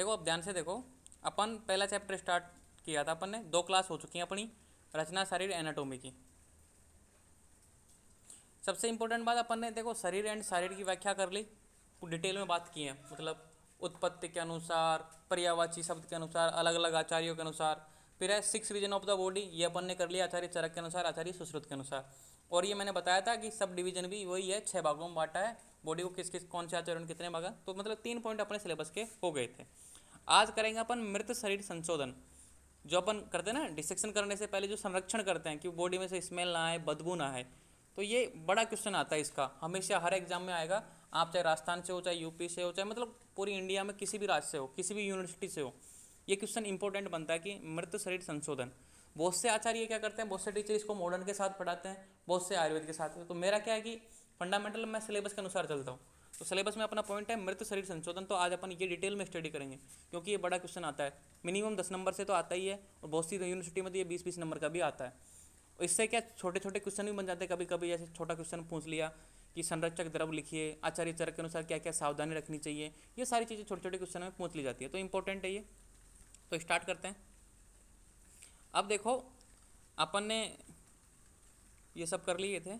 देखो अब ध्यान से देखो अपन पहला चैप्टर स्टार्ट किया था अपन ने दो क्लास हो चुकी हैं अपनी रचना शरीर एनाटोमी की सबसे इंपॉर्टेंट बात अपन ने देखो शरीर एंड शारीर की व्याख्या कर ली डिटेल में बात की है मतलब उत्पत्ति के अनुसार पर्यावाची शब्द के अनुसार अलग अलग आचार्यों के अनुसार फिर है six region of the body ये अपन ने कर लिया आचार्य चरक के अनुसार आचार्य सुश्रुत के अनुसार और ये मैंने बताया था कि सब डिवीजन भी वही है छः भागों में बांटा है बॉडी को किस किस कौन से आचरण कितने भागा तो मतलब तीन पॉइंट अपने सिलेबस के हो गए थे आज करेंगे अपन मृत शरीर संशोधन जो अपन करते हैं ना डिसेक्शन करने से पहले जो संरक्षण करते हैं कि बॉडी में से स्मेल ना आए बदबू ना आए तो ये बड़ा क्वेश्चन आता है इसका हमेशा हर एग्जाम में आएगा आप चाहे राजस्थान से हो चाहे यूपी से हो चाहे मतलब पूरी इंडिया में किसी भी राज्य से हो किसी भी यूनिवर्सिटी से हो ये क्वेश्चन इंपॉर्टेंट बनता है कि मृत शरीर संशोधन बहुत से आचार्य क्या करते हैं बहुत से टीचर इसको मॉडर्न के साथ पढ़ाते हैं बहुत से आयुर्वेद के साथ तो मेरा क्या है कि फंडामेंटल मैं सिलेबस के अनुसार चलता हूँ तो सिलेबस में अपना पॉइंट है मृत शरीर संशोधन तो आज अपन ये डिटेल में स्टडी करेंगे क्योंकि ये बड़ा क्वेश्चन आता है मिनिमम दस नंबर से तो आता ही है और बहुत सी यूनिवर्सिटी में तो ये बीस बीस नंबर का भी आता है और इससे क्या छोटे छोटे क्वेश्चन भी बन जाते हैं कभी कभी जैसे छोटा क्वेश्चन पूछ लिया कि संरक्षक द्रव लिखिए आचार्य चरक के अनुसार क्या क्या सावधानी रखनी चाहिए ये सारी चीज़ें छोटे छोटे क्वेश्चन में पूछ ली जाती है तो इंपॉर्टेंट है ये तो स्टार्ट करते हैं अब देखो अपन ने ये सब कर लिए थे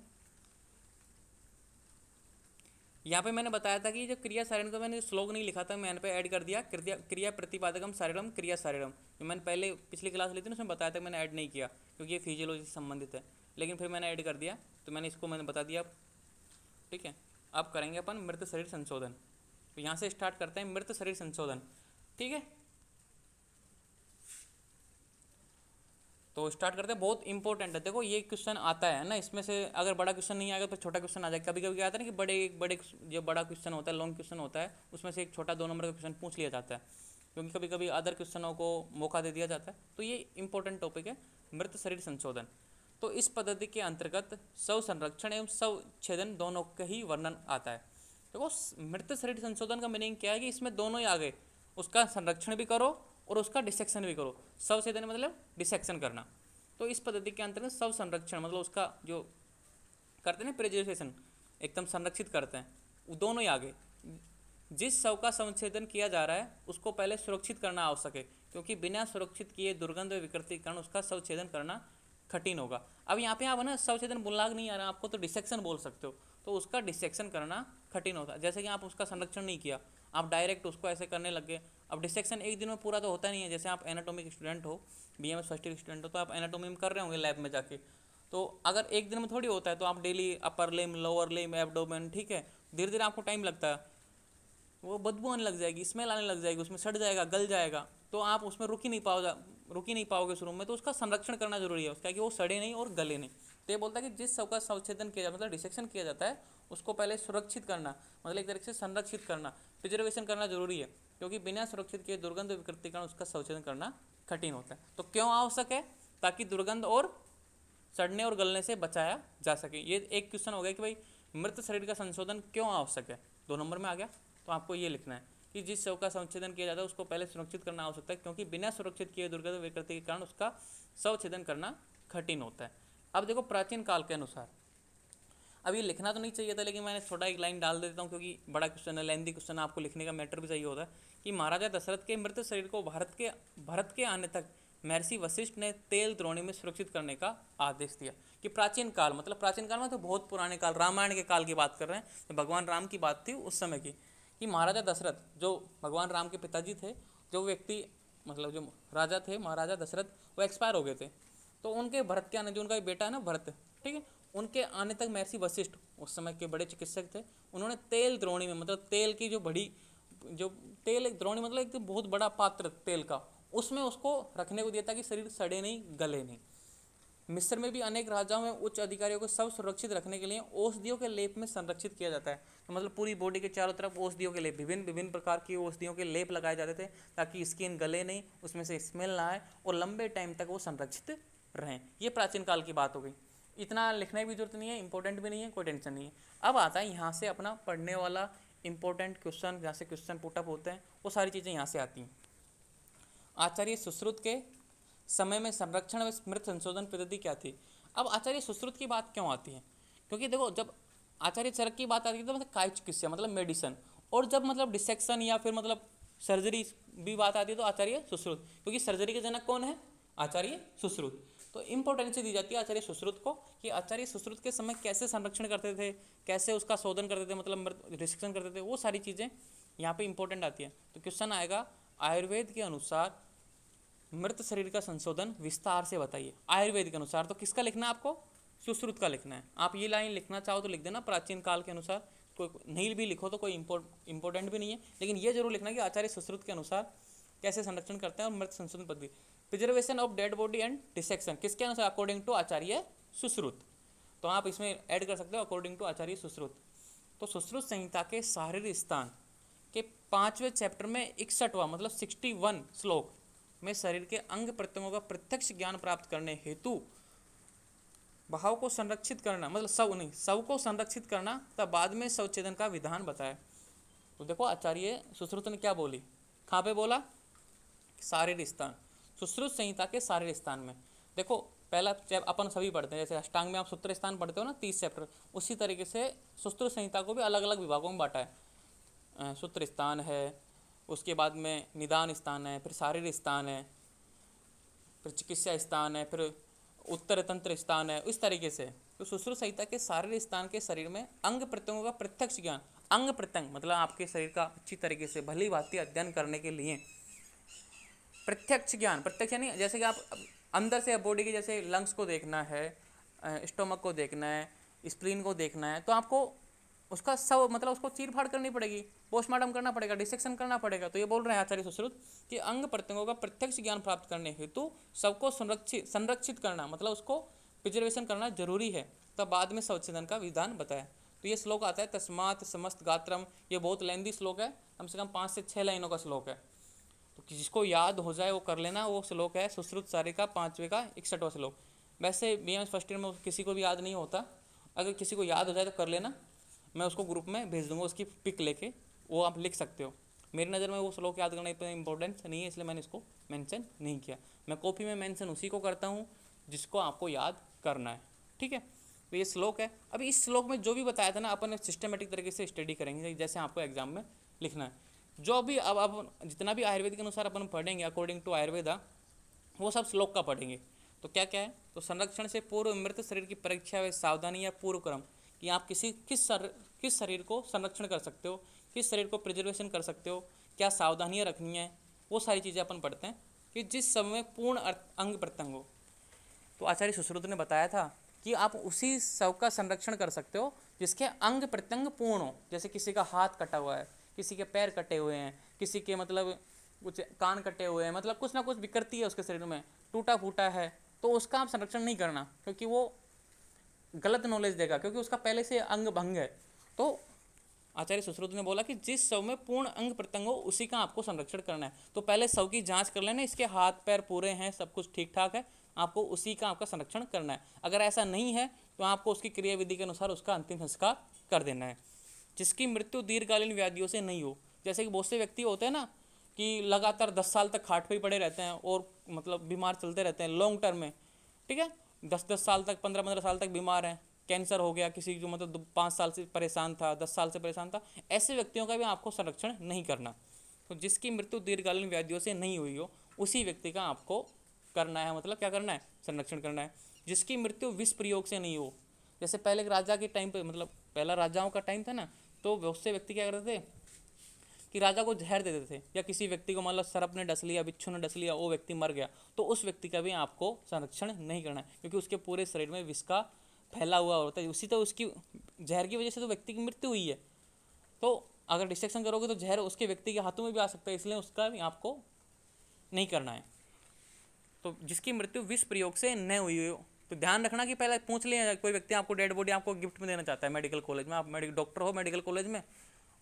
यहाँ पे मैंने बताया था कि जो क्रिया सारिणी को मैंने स्लोग नहीं लिखा था मैंने पे ऐड कर दिया क्रिया क्रिया प्रतिपादकम सारिणम क्रिया सारिणम जो मैंने पहले पिछली क्लास ली थी ना उसमें बताया था मैंने ऐड नहीं किया क्योंकि ये फिजियोलॉजी से संबंधित है लेकिन फिर मैंने ऐड कर दिया तो मैंने इसको मैंने बता दिया ठीक है अब करेंगे अपन मृत शरीर संशोधन तो यहाँ से स्टार्ट करते हैं मृत शरीर संशोधन ठीक है तो स्टार्ट करते हैं बहुत इंपॉर्टेंट है देखो ये क्वेश्चन आता है ना इसमें से अगर बड़ा क्वेश्चन नहीं आएगा तो छोटा क्वेश्चन आ जाएगा कभी कभी आता है ना कि बड़े बड़े जो बड़ा क्वेश्चन होता है लॉन्ग क्वेश्चन होता है उसमें से एक छोटा दो नंबर का क्वेश्चन पूछ लिया जाता है क्योंकि कभी कभी अदर क्वेश्चनों को मौका दे दिया जाता है तो ये इंपॉर्टेंट टॉपिक है मृत शरीर संशोधन तो इस पद्धति के अंतर्गत स्व संरक्षण एवं स्व छेदन दोनों का ही वर्णन आता है देखो मृत शरीर संशोधन का मीनिंग क्या है कि इसमें दोनों ही आ गए उसका संरक्षण भी करो और उसका डिसेक्शन भी करो शव छेदन मतलब डिसेक्शन करना तो इस पद्धति के अंतर्गत स्व संरक्षण मतलब उसका जो करते हैं ना एकदम संरक्षित करते हैं वो दोनों ही आगे जिस शव का संच्छेदन किया जा रहा है उसको पहले सुरक्षित करना आवश्यक है क्योंकि बिना सुरक्षित किए दुर्गंध विकृतिकरण कारण उसका संच्छेदन करना कठिन होगा अब यहाँ पे आप ना शवच्छेदन बुलाग नहीं आ रहा आपको तो डिसेक्शन बोल सकते हो तो उसका डिसेक्शन करना कठिन होता है जैसे कि आप उसका संरक्षण नहीं किया आप डायरेक्ट उसको ऐसे करने लग गए अब डिसेक्शन एक दिन में पूरा तो होता नहीं है जैसे आप एनाटोमिक स्टूडेंट हो B M first year student हो तो आप एनाटोमी में कर रहे होंगे लैब में जाके तो अगर एक दिन में थोड़ी होता है तो आप daily upper limb lower limb abdomen ठीक है धीरे धीरे आपको टाइम लगता है वो बदबू आने लग जाएगी स्मेल आने लग जाएगी उसमें सड़ जाएगा गल जाएगा तो आप उसमें रुक ही नहीं पाओगे रुक ही नहीं पाओगे शुरू में तो उसका संरक्षण करना जरूरी है उसका कि वो सड़े नहीं और गले नहीं तो ये बोलता है कि जिस शव का संच्छेदन किया जाता है मतलब डिसेक्शन किया जाता है उसको पहले सुरक्षित करना मतलब एक तरीके से संरक्षित करना प्रिजर्वेशन करना जरूरी है क्योंकि बिना सुरक्षित किए दुर्गंध विकृति कारण उसका संच्छेदन करना कठिन होता है तो क्यों आवश्यक है ताकि दुर्गंध और सड़ने और गलने से बचाया जा सके ये एक क्वेश्चन हो गया कि भाई मृत शरीर का संशोधन क्यों आवश्यक है दो नंबर में आ गया तो आपको ये लिखना है कि जिस शव का संच्छेदन किया जाता है उसको पहले सुरक्षित करना आवश्यकता है क्योंकि बिना सुरक्षित किए दुर्गंध विकृति के कारण उसका संच्छेदन करना कठिन होता है अब देखो प्राचीन काल के अनुसार अब ये लिखना तो नहीं चाहिए था लेकिन मैंने छोटा एक लाइन डाल देता हूँ क्योंकि बड़ा क्वेश्चन है लेंदी क्वेश्चन है आपको लिखने का मैटर भी चाहिए होता है कि महाराजा दशरथ के मृत शरीर को भारत के भारत के आने तक महर्षि वशिष्ठ ने तेल द्रोणी में सुरक्षित करने का आदेश दिया कि प्राचीन काल मतलब प्राचीन काल में तो बहुत पुराने काल रामायण के काल की बात कर रहे हैं तो भगवान राम की बात थी उस समय की कि महाराजा दशरथ जो भगवान राम के पिताजी थे जो व्यक्ति मतलब जो राजा थे महाराजा दशरथ वो एक्सपायर हो गए थे तो उनके भरत के आने जो उनका बेटा है ना भरत ठीक है उनके आने तक महर्षि वशिष्ठ उस समय के बड़े चिकित्सक थे उन्होंने तेल द्रोणी में मतलब तेल की जो बड़ी जो तेल एक द्रोणी मतलब एक बहुत बड़ा पात्र तेल का उसमें उसको रखने को दिया ताकि शरीर सड़े नहीं गले नहीं मिस्र में भी अनेक राजाओं में उच्च अधिकारियों को सब सुरक्षित रखने के लिए औषधियों के लेप में संरक्षित किया जाता है तो मतलब पूरी बॉडी के चारों तरफ औषधियों के लेप विभिन्न विभिन्न प्रकार की औषधियों के लेप लगाए जाते थे ताकि स्किन गले नहीं उसमें से स्मेल ना आए और लंबे टाइम तक वो संरक्षित रहें ये प्राचीन काल की बात हो गई इतना लिखने की जरूरत नहीं है इंपॉर्टेंट भी नहीं है कोई टेंशन नहीं है अब आता है यहाँ से अपना पढ़ने वाला इंपॉर्टेंट क्वेश्चन जहाँ से क्वेश्चन पुटअप होते हैं वो सारी चीज़ें यहाँ से आती हैं आचार्य सुश्रुत के समय में संरक्षण व स्मृत संशोधन पद्धति क्या थी अब आचार्य सुश्रुत की बात क्यों आती है क्योंकि देखो जब आचार्य चरक की बात आती है तो मतलब काय चिकित्सा मतलब मेडिसन और जब मतलब डिसेक्शन या फिर मतलब सर्जरी भी बात आती है तो आचार्य सुश्रुत क्योंकि सर्जरी के जनक कौन है आचार्य सुश्रुत तो इंपॉर्टेंस दी जाती है आचार्य सुश्रुत को कि आचार्य सुश्रुत के समय कैसे संरक्षण करते थे कैसे उसका शोधन करते थे मतलब रिस्ट्रिक्शन करते थे वो सारी चीज़ें यहाँ पे इंपॉर्टेंट आती है तो क्वेश्चन आएगा आयुर्वेद के अनुसार मृत शरीर का संशोधन विस्तार से बताइए आयुर्वेद के अनुसार तो किसका लिखना है आपको सुश्रुत का लिखना है आप ये लाइन लिखना चाहो तो लिख देना प्राचीन काल के अनुसार कोई नहीं भी लिखो तो कोई इंपॉर्टेंट भी नहीं है लेकिन ये जरूर लिखना कि आचार्य सुश्रुत के अनुसार कैसे संरक्षण करते हैं और मृत संशोधन पद्धति preservation of dead body and dissection किसके अनुसार अकॉर्डिंग टू आचार्य सुश्रुत तो आप इसमें ऐड कर सकते हो अकॉर्डिंग टू आचार्य सुश्रुत तो सुश्रुत संहिता के शारीर स्थान के पाँचवें चैप्टर में इकसठवा मतलब सिक्सटी वन श्लोक में शरीर के अंग प्रत्यंगों का प्रत्यक्ष ज्ञान प्राप्त करने हेतु भाव को संरक्षित करना मतलब सब नहीं सब को संरक्षित करना तब बाद में सवचेतन का विधान बताया तो देखो आचार्य सुश्रुत ने क्या बोली कहाँ पे बोला शारीर स्थान सुश्रुत संहिता के शारीरिक स्थान में देखो पहला चैप अपन सभी पढ़ते हैं जैसे अष्टांग में आप सूत्र स्थान पढ़ते हो ना तीस चैप्टर उसी तरीके से सुस्त्र संहिता को भी अलग अलग विभागों में बांटा है सूत्र स्थान है उसके बाद में निदान स्थान है फिर शारीरिक स्थान है फिर चिकित्सा स्थान है फिर उत्तर तंत्र स्थान है इस तरीके से तो सुश्रुत संहिता के शारीरिक स्थान के शरीर में अंग प्रत्यंगों का प्रत्यक्ष ज्ञान अंग प्रत्यंग मतलब आपके शरीर का अच्छी तरीके से भली भांति अध्ययन करने के लिए प्रत्यक्ष ज्ञान प्रत्यक्ष यानी जैसे कि आप अंदर से बॉडी के जैसे लंग्स को देखना है स्टोमक को देखना है स्प्रीन को देखना है तो आपको उसका सब मतलब उसको चीर फाड़ करनी पड़ेगी पोस्टमार्टम करना पड़ेगा डिसेक्शन करना पड़ेगा तो ये बोल रहे हैं आचार्य सुश्रुत कि अंग प्रत्यंगों का प्रत्यक्ष ज्ञान प्राप्त करने हेतु सबको संरक्षित संरक्षित करना मतलब उसको प्रिजर्वेशन करना जरूरी है तब बाद में स्वच्छेदन का विधान बताया तो ये श्लोक आता है तस्मात समस्त गात्रम ये बहुत लेंदी श्लोक है कम से कम पाँच से छः लाइनों का श्लोक है तो जिसको याद हो जाए वो कर लेना वो श्लोक है सुश्रुत सारे का पाँचवें का इकसठवा श्लोक वैसे बी एम फर्स्ट ईयर में किसी को भी याद नहीं होता अगर किसी को याद हो जाए तो कर लेना मैं उसको ग्रुप में भेज दूंगा उसकी पिक लेके वो आप लिख सकते हो मेरी नज़र में वो श्लोक याद करना इतना इंपॉर्टेंस नहीं है इसलिए मैंने इसको मेंशन नहीं किया मैं कॉपी में मेंशन उसी को करता हूँ जिसको आपको याद करना है ठीक है तो ये श्लोक है अभी इस श्लोक में जो भी बताया था ना अपन सिस्टमेटिक तरीके से स्टडी करेंगे जैसे आपको एग्जाम में लिखना है जो भी अब अब जितना भी आयुर्वेद के अनुसार अपन पढ़ेंगे अकॉर्डिंग टू आयुर्वेदा वो सब श्लोक का पढ़ेंगे तो क्या क्या है तो संरक्षण से पूर्व मृत शरीर की परीक्षा वे सावधानी या पूर्व क्रम कि आप किसी किस सर किस शरीर को संरक्षण कर सकते हो किस शरीर को प्रिजर्वेशन कर सकते हो क्या सावधानियाँ रखनी है वो सारी चीज़ें अपन पढ़ते हैं कि जिस समय पूर्ण अंग प्रत्यंग हो तो आचार्य सुश्रुत ने बताया था कि आप उसी शव का संरक्षण कर सकते हो जिसके अंग प्रत्यंग पूर्ण हो जैसे किसी का हाथ कटा हुआ है किसी के पैर कटे हुए हैं किसी के मतलब कुछ कान कटे हुए हैं मतलब कुछ ना कुछ विकृति है उसके शरीर में टूटा फूटा है तो उसका आप संरक्षण नहीं करना क्योंकि वो गलत नॉलेज देगा क्योंकि उसका पहले से अंग भंग है तो आचार्य सुश्रुत ने बोला कि जिस शव में पूर्ण अंग प्रत्यंग हो उसी का आपको संरक्षण करना है तो पहले शव की जांच कर लेना इसके हाथ पैर पूरे हैं सब कुछ ठीक ठाक है आपको उसी का आपका संरक्षण करना है अगर ऐसा नहीं है तो आपको उसकी क्रियाविधि के अनुसार उसका अंतिम संस्कार कर देना है जिसकी मृत्यु दीर्घकालीन व्याधियों से नहीं हो जैसे कि बहुत से व्यक्ति होते हैं ना कि लगातार दस साल तक खाट पर ही पड़े रहते हैं और मतलब बीमार चलते रहते हैं लॉन्ग टर्म में ठीक है दस दस साल तक पंद्रह पंद्रह साल तक बीमार हैं कैंसर हो गया किसी जो मतलब पाँच साल से परेशान था दस साल से परेशान था ऐसे व्यक्तियों का भी आपको संरक्षण नहीं करना तो जिसकी मृत्यु दीर्घकालीन व्याधियों से नहीं हुई हो उसी व्यक्ति का आपको करना है मतलब क्या करना है संरक्षण करना है जिसकी मृत्यु विष प्रयोग से नहीं हो जैसे पहले राजा के टाइम पे मतलब पहला राजाओं का टाइम था ना तो उससे व्यक्ति क्या करते थे कि राजा को जहर दे देते थे या किसी व्यक्ति को मान लो सर्प ने डस लिया बिच्छू ने डस लिया वो व्यक्ति मर गया तो उस व्यक्ति का भी आपको संरक्षण नहीं करना है क्योंकि उसके पूरे शरीर में विष का फैला हुआ होता है उसी तो उसकी जहर की वजह से तो व्यक्ति की मृत्यु हुई है तो अगर डिस्ट्रक्शन करोगे तो जहर उसके व्यक्ति के हाथों में भी आ सकता है इसलिए उसका भी आपको नहीं करना है तो जिसकी मृत्यु विष प्रयोग से न हुई हो तो ध्यान रखना कि पहले पूछ लिया कोई व्यक्ति आपको डेड बॉडी आपको गिफ्ट में देना चाहता है मेडिकल कॉलेज में आप मेडिकल डॉक्टर हो मेडिकल कॉलेज में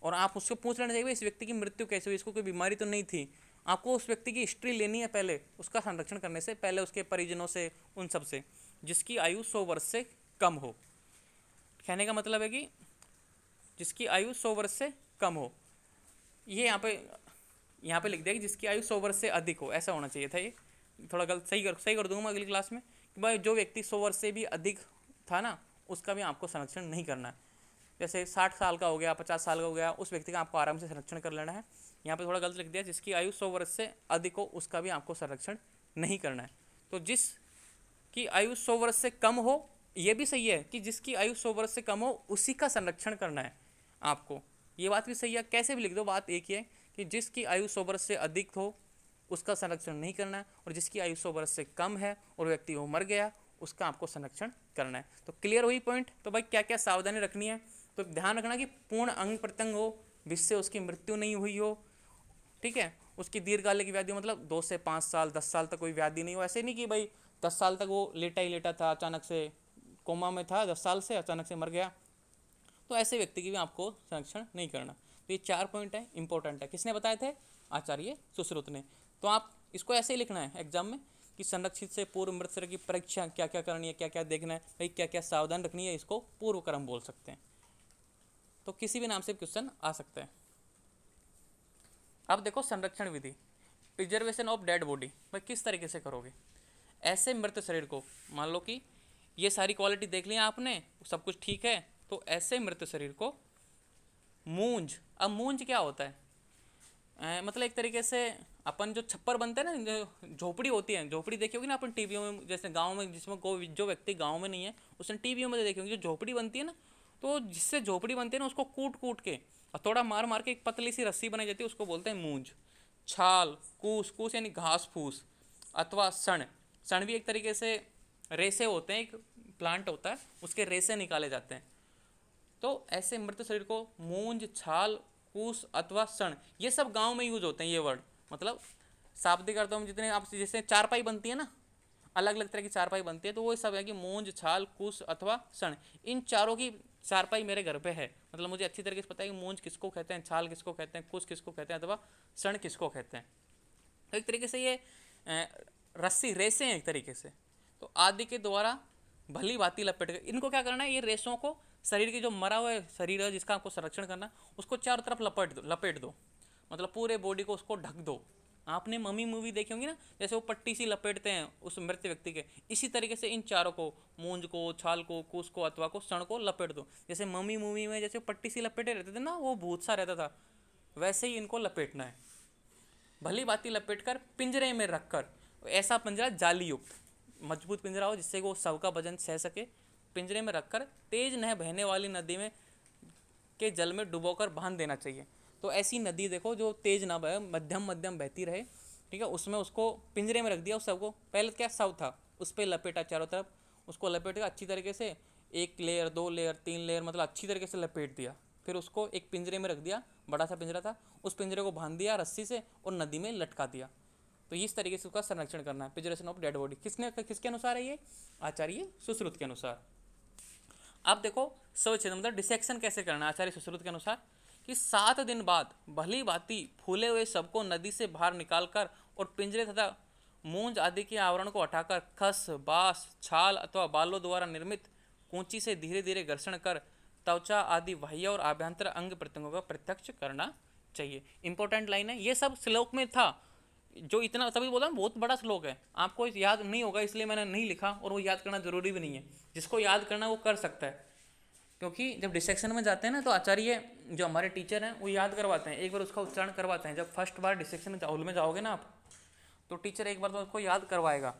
और आप उसको पूछ लेना चाहिए इस व्यक्ति की मृत्यु कैसे हुई इसको कोई बीमारी तो नहीं थी आपको उस व्यक्ति की हिस्ट्री लेनी है पहले उसका संरक्षण करने से पहले उसके परिजनों से उन सब से जिसकी आयु सौ वर्ष से कम हो कहने का मतलब है कि जिसकी आयु सौ वर्ष से कम हो ये यहाँ पे यहाँ पे लिख दिया कि जिसकी आयु सौ वर्ष से अधिक हो ऐसा होना चाहिए था ये थोड़ा गलत सही कर सही कर दूंगा मैं अगली क्लास में भाई जो व्यक्ति सौ वर्ष से भी अधिक था ना उसका भी आपको संरक्षण नहीं करना है जैसे साठ साल का हो गया पचास साल का हो गया उस व्यक्ति का आपको आराम से संरक्षण कर लेना है यहाँ पर थोड़ा गलत लिख दिया जिसकी आयु सौ वर्ष से अधिक हो उसका भी आपको संरक्षण नहीं करना है तो जिस की आयु सौ वर्ष से कम हो ये भी सही है कि जिसकी आयु सौ वर्ष से कम हो उसी का संरक्षण करना है आपको ये बात भी सही है कैसे भी लिख दो बात एक ही है कि जिसकी आयु सौ वर्ष से अधिक हो उसका संरक्षण नहीं करना है और जिसकी आयु सौ वर्ष से कम है और व्यक्ति वो मर गया उसका आपको संरक्षण करना है तो क्लियर हुई पॉइंट तो भाई क्या क्या सावधानी रखनी है तो ध्यान रखना कि पूर्ण अंग प्रत्यंग हो जिससे उसकी मृत्यु नहीं हुई हो ठीक है उसकी दीर्घकालिक व्याधि मतलब दो से पाँच साल दस साल तक कोई व्याधि नहीं हो ऐसे नहीं कि भाई दस साल तक वो लेटा ही लेटा था अचानक से कोमा में था दस साल से अचानक से मर गया तो ऐसे व्यक्ति की भी आपको संरक्षण नहीं करना तो ये चार पॉइंट है इंपॉर्टेंट है किसने बताए थे आचार्य सुश्रुत ने तो आप इसको ऐसे ही लिखना है एग्जाम में कि संरक्षित से पूर्व मृत की परीक्षा क्या क्या करनी है क्या क्या देखना है भाई क्या क्या सावधान रखनी है इसको पूर्व क्रम बोल सकते हैं तो किसी भी नाम से क्वेश्चन आ सकता है अब देखो संरक्षण विधि प्रिजर्वेशन ऑफ डेड बॉडी भाई किस तरीके से करोगे ऐसे मृत शरीर को मान लो कि ये सारी क्वालिटी देख लिया आपने सब कुछ ठीक है तो ऐसे मृत शरीर को मूंज अब मूंज क्या होता है मतलब एक तरीके से अपन जो छप्पर बनते हैं ना झोपड़ी होती है झोपड़ी देखी होगी ना अपन टीवी में जैसे गांव में जिसमें को जो व्यक्ति गांव में नहीं है उसने टीवी में तो देखी होगी जो झोपड़ी बनती है ना तो जिससे झोपड़ी बनती है ना उसको कूट कूट के और थोड़ा मार मार के एक पतली सी रस्सी बनाई जाती है उसको बोलते हैं मूंज छाल कूस कूस यानी घास फूस अथवा सण सण भी एक तरीके से रेसे होते हैं एक प्लांट होता है उसके रेसे निकाले जाते हैं तो ऐसे मृत शरीर को मूंज छाल कूस अथवा सण ये सब गांव में यूज होते हैं ये वर्ड मतलब शाब्दिक अर्थों में जितने आप जैसे चारपाई बनती है ना अलग अलग तरह की चारपाई बनती है तो वो सब है कि मूंज छाल कुश अथवा सण इन चारों की चारपाई मेरे घर पे है मतलब मुझे अच्छी तरीके से पता है कि मूंज किसको कहते हैं छाल किसको कहते हैं कुश किसको कहते हैं अथवा सण किसको कहते हैं तो एक तरीके से ये रस्सी रेसे हैं एक तरीके से तो आदि के द्वारा भली भाती लपेट कर इनको क्या करना है ये रेसों को शरीर के जो मरा हुआ शरीर है जिसका आपको संरक्षण करना उसको चारों तरफ लपेट दो लपेट दो मतलब पूरे बॉडी को उसको ढक दो आपने मम्मी मूवी देखी होंगी ना जैसे वो पट्टी सी लपेटते हैं उस मृत व्यक्ति के इसी तरीके से इन चारों को मूंज को छाल को कुस को अथवा को सण को लपेट दो जैसे मम्मी मूवी में जैसे पट्टी सी लपेटे रहते थे ना वो भूत सा रहता था वैसे ही इनको लपेटना है भली बात ही लपेट कर पिंजरे में रख कर ऐसा पिंजरा जाली युक्त मजबूत पिंजरा हो जिससे वो सब का वजन सह सके पिंजरे में रखकर तेज नह बहने वाली नदी में के जल में डुबोकर बांध देना चाहिए तो ऐसी नदी देखो जो तेज़ ना बहे मध्यम मध्यम बहती रहे ठीक है उसमें उसको पिंजरे में रख दिया उस सबको पहले क्या सब था उस पर लपेटा चारों तरफ उसको लपेट कर अच्छी तरीके से एक लेयर दो लेयर तीन लेयर मतलब अच्छी तरीके से लपेट दिया फिर उसको एक पिंजरे में रख दिया बड़ा सा पिंजरा था उस पिंजरे को बांध दिया रस्सी से और नदी में लटका दिया तो इस तरीके से उसका संरक्षण करना है पिंजरेशन ऑफ डेड बॉडी किसने किसके अनुसार है ये आचार्य सुश्रुत के अनुसार अब देखो सर्वच्छेद मतलब डिसेक्शन कैसे करना है आचार्य सुश्रुत के अनुसार कि सात दिन बाद भली भांति फूले हुए सबको को नदी से बाहर निकालकर और पिंजरे तथा मूंज आदि के आवरण को हटाकर खस बांस छाल अथवा बालों द्वारा निर्मित कूची से धीरे धीरे घर्षण कर त्वचा आदि बाह्य और आभ्यंतर अंग प्रत्यंगों का प्रत्यक्ष करना चाहिए इंपॉर्टेंट लाइन है ये सब श्लोक में था जो इतना तभी बोला बहुत बड़ा श्लोक है आपको याद नहीं होगा इसलिए मैंने नहीं लिखा और वो याद करना जरूरी भी नहीं है जिसको याद करना वो कर सकता है क्योंकि जब डिसेक्शन में जाते हैं ना तो आचार्य जो हमारे टीचर हैं वो याद करवाते हैं एक बार उसका उच्चारण करवाते हैं जब फर्स्ट बार डिसेक्शन में हॉल में जाओगे ना आप तो टीचर एक बार तो उसको याद करवाएगा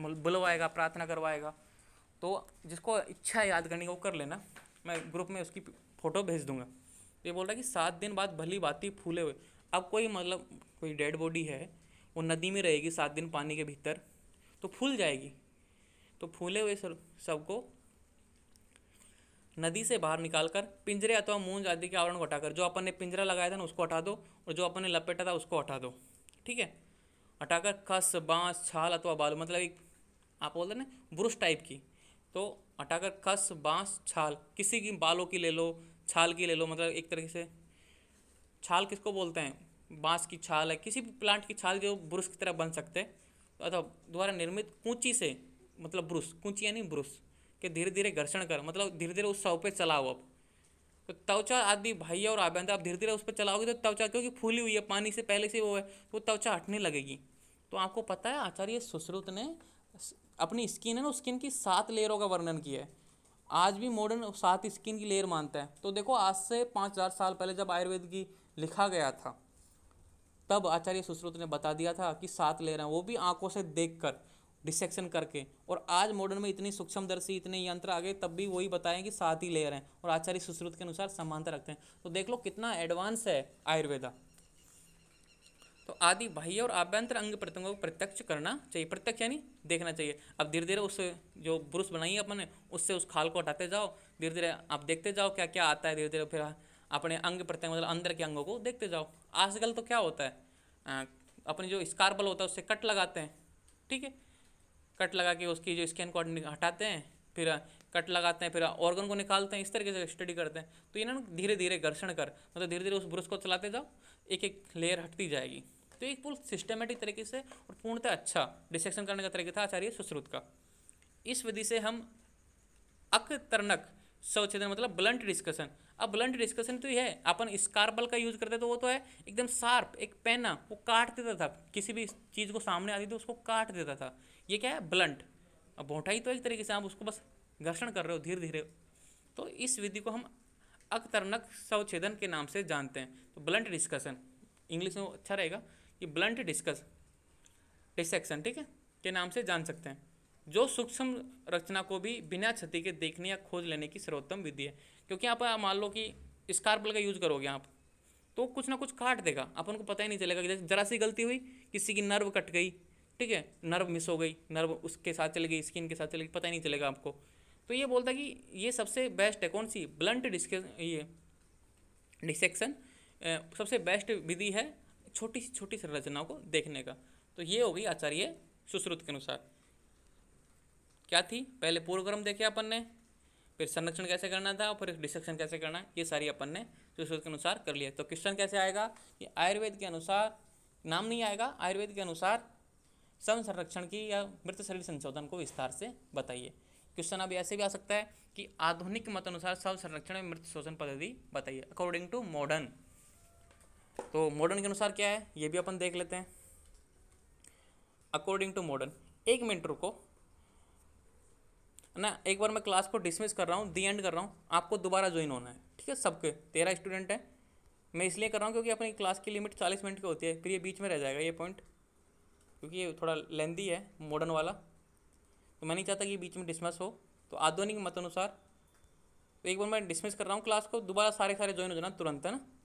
बुलवाएगा प्रार्थना करवाएगा तो जिसको इच्छा है याद करने की वो कर लेना मैं ग्रुप में उसकी फ़ोटो भेज दूंगा तो ये बोल रहा है कि सात दिन बाद भली बाती फूले हुए अब कोई मतलब कोई डेड बॉडी है वो नदी में रहेगी सात दिन पानी के भीतर तो फूल जाएगी तो फूले हुए सबको नदी से बाहर निकालकर पिंजरे अथवा मूंज आदि के आवरण को हटाकर जो अपन ने पिंजरा लगाया था ना उसको हटा दो और जो अपन ने लपेटा था उसको हटा दो ठीक है हटाकर खस बांस छाल अथवा बालू मतलब एक आप बोलते ना ब्रुश टाइप की तो हटाकर खस बांस छाल किसी की बालों की ले लो छाल की ले लो मतलब एक तरीके से छाल किसको बोलते हैं बांस की छाल है किसी भी प्लांट की छाल जो ब्रुश की तरह बन सकते हैं अथवा द्वारा निर्मित कूची से मतलब ब्रुश कूची यानी ब्रुश कि धीरे धीरे घर्षण कर मतलब धीरे धीरे उस शव पे चलाओ अब तो त्वचा आदि भाई और आबंद आप धीरे धीरे उस पर चलाओगे तो त्वचा क्योंकि फूली हुई है पानी से पहले से वो है तो त्वचा हटने लगेगी तो आपको पता है आचार्य सुश्रुत ने अपनी स्किन है ना स्किन की सात लेयरों का वर्णन किया है आज भी मॉडर्न सात स्किन की लेयर मानता है तो देखो आज से पाँच हज़ार साल पहले जब आयुर्वेद की लिखा गया था तब आचार्य सुश्रुत ने बता दिया था कि सात लेयर हैं वो भी आंखों से देख कर डिसेक्शन करके और आज मॉडर्न में इतनी सूक्ष्मदर्शी इतने यंत्र आ गए तब भी वही बताएं कि सात ही लेयर हैं और आचार्य सुश्रुत के अनुसार समानता रखते हैं तो देख लो कितना एडवांस है आयुर्वेदा तो आदि बाह्य और आभ्यंतर अंग प्रत्यंगों को प्रत्यक्ष करना चाहिए प्रत्यक्ष यानी देखना चाहिए अब धीरे धीरे उस जो ब्रुश बनाई अपन ने उससे उस खाल को हटाते जाओ धीरे धीरे आप देखते जाओ क्या क्या आता है धीरे धीरे फिर अपने अंग प्रत्यंग मतलब अंदर के अंगों को देखते जाओ आजकल तो क्या होता है अपने जो स्कार्बल होता है उससे कट लगाते हैं ठीक है कट लगा के उसकी जो स्कैन को हटाते हैं फिर कट लगाते हैं फिर ऑर्गन को निकालते हैं इस तरीके से स्टडी करते हैं तो ये ना धीरे धीरे घर्षण कर मतलब धीरे धीरे उस ब्रश को चलाते जाओ एक एक लेयर हटती जाएगी तो एक पूर्ण सिस्टमेटिक तरीके से और पूर्णतः अच्छा डिसेक्शन करने का तरीका था आचार्य सुश्रुत का इस विधि से हम अकतरणक सौचेतन मतलब ब्लंट डिस्कशन अब ब्लंट डिस्कशन तो ये है अपन स्कार्बल का यूज करते तो वो तो है एकदम शार्प एक पैना वो काट देता था किसी भी चीज़ को सामने आती तो उसको काट देता था ये क्या है ब्लंट अब बोटाई तो एक तरीके से आप उसको बस घर्षण कर रहे हो धीरे धीरे तो इस विधि को हम अकतरनक स्वच्छेदन के नाम से जानते हैं तो ब्लंट डिस्कशन इंग्लिश में अच्छा रहेगा कि ब्लंट डिस्कस डिसेक्शन ठीक है के नाम से जान सकते हैं जो सूक्ष्म रचना को भी बिना क्षति के देखने या खोज लेने की सर्वोत्तम विधि है क्योंकि आप मान लो कि स्कार्पल का यूज करोगे आप तो कुछ ना कुछ काट देगा अपन को पता ही नहीं चलेगा कि जरा सी गलती हुई किसी की नर्व कट गई ठीक है नर्व मिस हो गई नर्व उसके साथ चली गई स्किन के साथ चली गई पता ही नहीं चलेगा आपको तो ये बोलता है कि ये सबसे बेस्ट है कौन सी ब्लंट डिस्के ये डिसेक्शन सबसे बेस्ट विधि है छोटी सी छोटी सी रचनाओं को देखने का तो ये हो गई आचार्य सुश्रुत के अनुसार क्या थी पहले पूर्वक्रम देखे अपन ने फिर संरक्षण कैसे करना था और फिर डिसेक्शन कैसे करना है ये सारी अपन ने सुश्रुत के अनुसार कर लिया तो क्वेश्चन कैसे आएगा कि आयुर्वेद के अनुसार नाम नहीं आएगा आयुर्वेद के अनुसार श्रम संरक्षण की या मृत शरीर संशोधन को विस्तार से बताइए क्वेश्चन अब ऐसे भी आ सकता है कि आधुनिक मत अनुसार श्रम संरक्षण में मृत शोषण पद्धति बताइए अकॉर्डिंग टू मॉडर्न तो मॉडर्न के अनुसार क्या है ये भी अपन देख लेते हैं अकॉर्डिंग टू मॉडर्न एक मिनट रुको ना एक बार मैं क्लास को डिसमिस कर रहा हूँ दी एंड कर रहा हूँ आपको दोबारा ज्वाइन होना है ठीक है सबके तेरह स्टूडेंट हैं मैं इसलिए कर रहा हूँ क्योंकि अपनी क्लास की लिमिट चालीस मिनट की होती है फिर ये बीच में रह जाएगा ये पॉइंट क्योंकि ये थोड़ा लेंदी है मॉडर्न वाला तो मैं नहीं चाहता कि बीच में डिसमस हो तो आधुनिक मत अनुसार तो एक बार मैं डिसमिस कर रहा हूँ क्लास को दोबारा सारे सारे ज्वाइन हो जाना तुरंत है ना